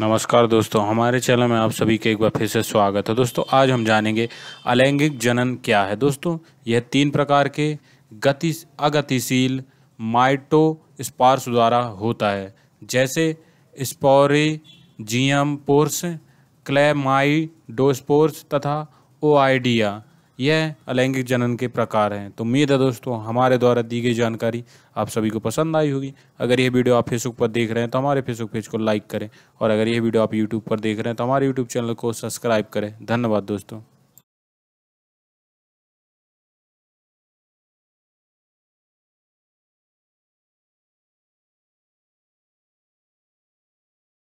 नमस्कार दोस्तों हमारे चैनल में आप सभी के एक बार फिर से स्वागत है दोस्तों आज हम जानेंगे अलैंगिक जनन क्या है दोस्तों यह तीन प्रकार के गति अगतिशील माइटो स्पार्स द्वारा होता है जैसे स्पोरेजियम पोर्स क्लेमाइडोस्पोर्स तथा ओआइडिया यह अलैंगिक जनन के प्रकार हैं तो उम्मीद है दोस्तों हमारे द्वारा दी गई जानकारी आप सभी को पसंद आई होगी अगर यह वीडियो आप फेसबुक पर देख रहे हैं तो हमारे फेसबुक पेज को लाइक करें और अगर यह वीडियो आप यूट्यूब पर देख रहे हैं तो हमारे यूट्यूब चैनल को सब्सक्राइब करें धन्यवाद दोस्तों